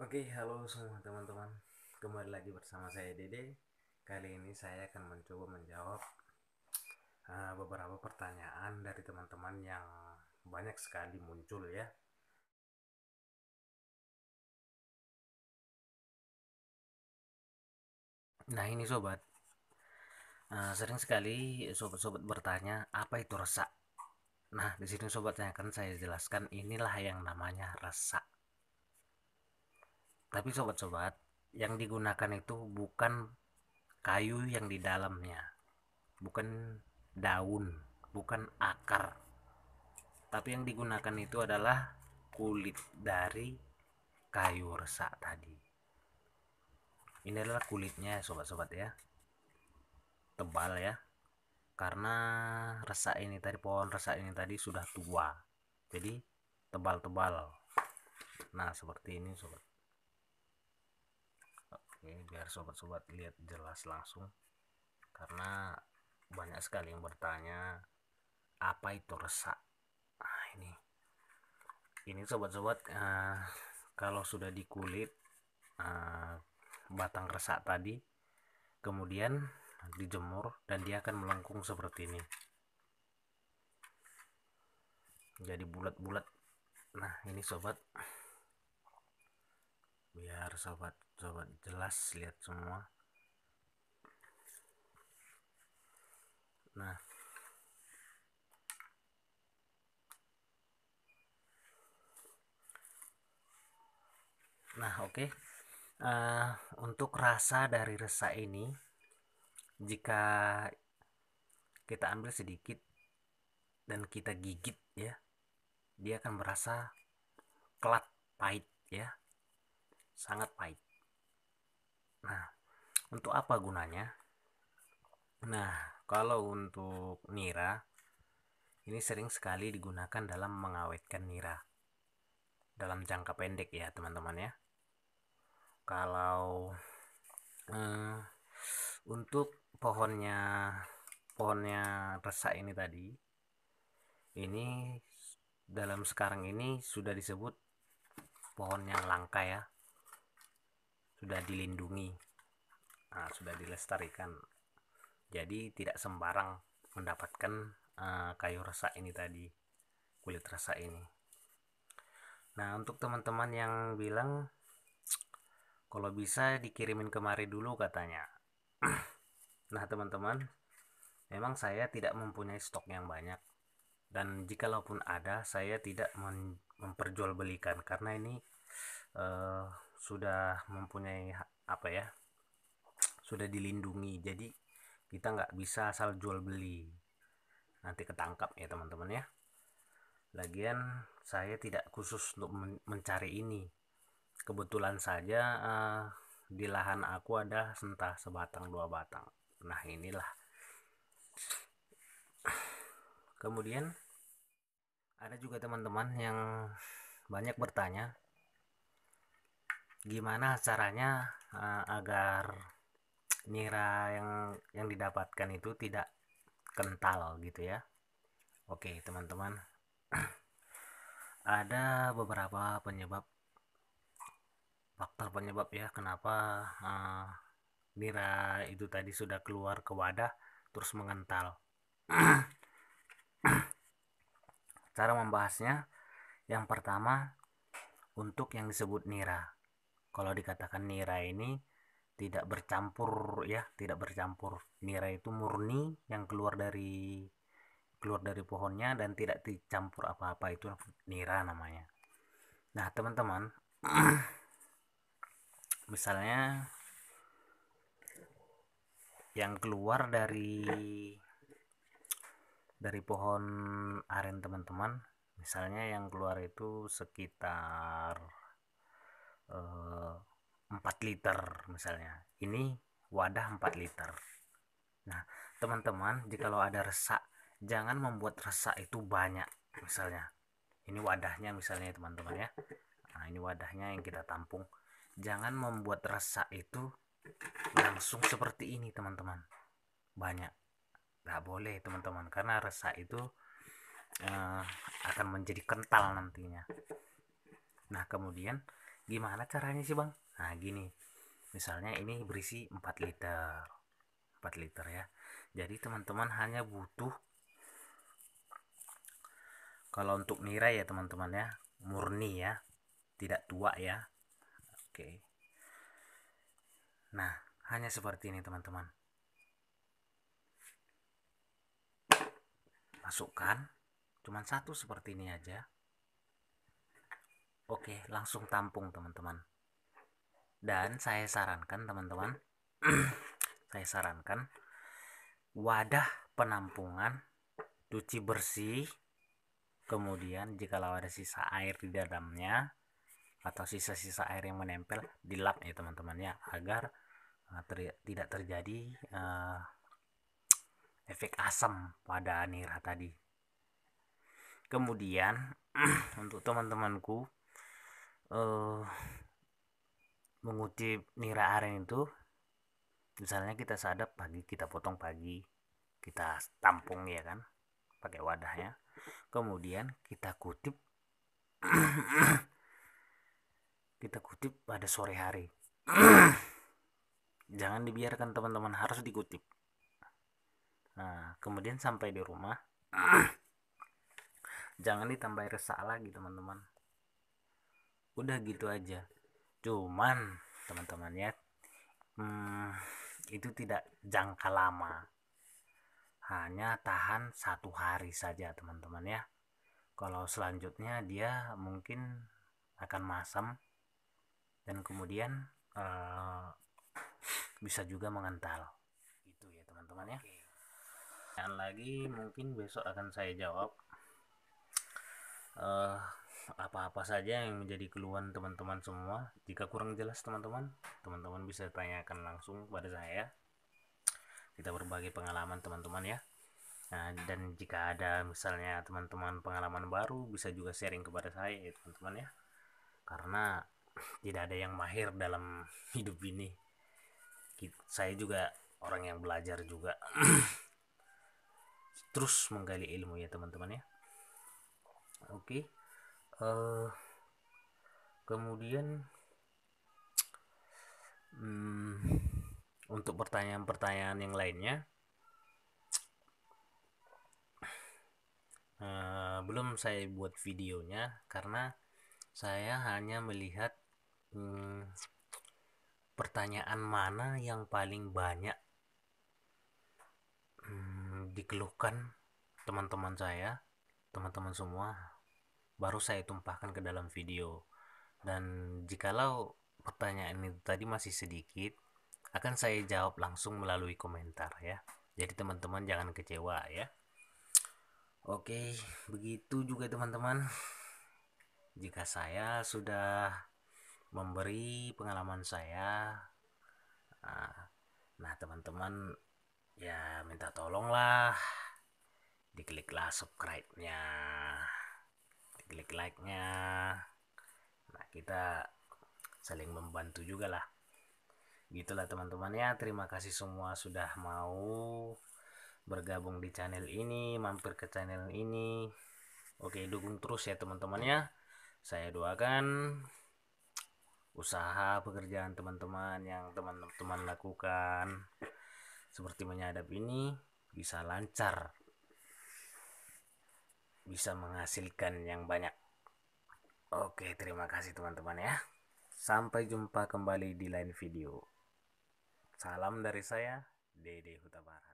Oke, okay, halo semua teman-teman. Kembali lagi bersama saya Dede. Kali ini saya akan mencoba menjawab uh, beberapa pertanyaan dari teman-teman yang banyak sekali muncul ya. Nah, ini sobat. Uh, sering sekali sobat-sobat bertanya, apa itu resak? Nah, di sini sobat saya akan saya jelaskan inilah yang namanya resak tapi sobat-sobat, yang digunakan itu bukan kayu yang di dalamnya. Bukan daun, bukan akar. Tapi yang digunakan itu adalah kulit dari kayu resak tadi. Ini adalah kulitnya sobat-sobat ya. Tebal ya. Karena resak ini tadi pohon resak ini tadi sudah tua. Jadi tebal-tebal. Nah, seperti ini sobat. Oke, biar sobat-sobat lihat jelas langsung. Karena banyak sekali yang bertanya apa itu resak. Nah, ini. Ini sobat-sobat uh, kalau sudah di kulit uh, batang resak tadi kemudian dijemur dan dia akan melengkung seperti ini jadi bulat-bulat nah ini sobat biar sobat-sobat jelas lihat semua nah nah oke okay. uh, eh, untuk rasa dari resa ini jika kita ambil sedikit dan kita gigit ya dia akan merasa kelat pahit ya sangat pahit. Nah, untuk apa gunanya? Nah, kalau untuk nira, ini sering sekali digunakan dalam mengawetkan nira. Dalam jangka pendek ya, teman-teman ya. Kalau eh, untuk pohonnya pohonnya resah ini tadi, ini dalam sekarang ini sudah disebut pohon yang langka ya sudah dilindungi nah, sudah dilestarikan jadi tidak sembarang mendapatkan uh, kayu rasa ini tadi kulit rasa ini nah untuk teman-teman yang bilang kalau bisa dikirimin kemari dulu katanya nah teman-teman memang saya tidak mempunyai stok yang banyak dan jikalaupun ada saya tidak memperjualbelikan karena ini uh, sudah mempunyai apa ya sudah dilindungi jadi kita nggak bisa asal jual beli nanti ketangkap ya teman-teman ya lagian saya tidak khusus untuk mencari ini kebetulan saja uh, di lahan aku ada sentah sebatang dua batang nah inilah kemudian ada juga teman-teman yang banyak bertanya gimana caranya uh, agar nira yang yang didapatkan itu tidak kental gitu ya oke teman-teman ada beberapa penyebab faktor penyebab ya kenapa uh, nira itu tadi sudah keluar ke wadah terus mengental cara membahasnya yang pertama untuk yang disebut nira kalau dikatakan nira ini tidak bercampur ya tidak bercampur nira itu murni yang keluar dari keluar dari pohonnya dan tidak dicampur apa-apa itu nira namanya nah teman-teman misalnya yang keluar dari dari pohon aren teman-teman misalnya yang keluar itu sekitar 4 eh, liter misalnya ini wadah 4 liter nah teman-teman jikalau ada resak jangan membuat resak itu banyak misalnya ini wadahnya misalnya teman-teman ya nah ini wadahnya yang kita tampung jangan membuat resak itu langsung seperti ini teman-teman banyak nggak boleh teman-teman karena resak itu eh, akan menjadi kental nantinya nah kemudian gimana caranya sih bang nah gini misalnya ini berisi 4 liter 4 liter ya jadi teman-teman hanya butuh kalau untuk nirai ya teman-teman ya murni ya tidak tua ya oke nah hanya seperti ini teman-teman masukkan cuman satu seperti ini aja Oke, langsung tampung teman-teman. Dan saya sarankan teman-teman, saya sarankan wadah penampungan cuci bersih. Kemudian jika ada sisa air di dalamnya atau sisa-sisa air yang menempel dilap ya teman-teman ya agar eh, ter tidak terjadi uh, efek asam pada nira tadi. Kemudian untuk teman-temanku uh, mengutip nira aren itu misalnya kita sadap pagi kita potong pagi kita tampung ya kan pakai wadahnya kemudian kita kutip kita kutip pada sore hari jangan dibiarkan teman-teman harus dikutip nah kemudian sampai di rumah jangan ditambah resah lagi teman-teman udah gitu aja cuman teman-teman ya hmm, itu tidak jangka lama hanya tahan satu hari saja teman-teman ya kalau selanjutnya dia mungkin akan masam dan kemudian uh, bisa juga mengental itu ya teman-teman ya dan lagi mungkin besok akan saya jawab apa eh, apa-apa saja yang menjadi keluhan teman-teman semua. Jika kurang jelas teman-teman, teman-teman bisa tanyakan langsung kepada saya. Kita berbagi pengalaman teman-teman ya. Nah, dan jika ada misalnya teman-teman pengalaman baru bisa juga sharing kepada saya ya teman-teman ya. Karena tidak ada yang mahir dalam hidup ini. Saya juga orang yang belajar juga. Terus menggali ilmu ya teman-teman ya oke uh, kemudian um, untuk pertanyaan-pertanyaan yang lainnya uh, belum saya buat videonya karena saya hanya melihat um, pertanyaan mana yang paling banyak um, dikeluhkan teman-teman saya teman-teman semua baru saya tumpahkan ke dalam video. Dan jikalau pertanyaan itu tadi masih sedikit, akan saya jawab langsung melalui komentar ya. Jadi teman-teman jangan kecewa ya. Oke, begitu juga teman-teman. Jika saya sudah memberi pengalaman saya, ah, nah teman-teman ya minta tolonglah dikliklah subscribe-nya klik like-nya nah kita saling membantu juga lah gitulah teman-teman ya terima kasih semua sudah mau bergabung di channel ini mampir ke channel ini oke dukung terus ya teman-teman ya saya doakan usaha pekerjaan teman-teman yang teman-teman lakukan seperti menyadap ini bisa lancar bisa menghasilkan yang banyak. Oke, terima kasih teman-teman ya. Sampai jumpa kembali di lain video. Salam dari saya, Dede Hutabara.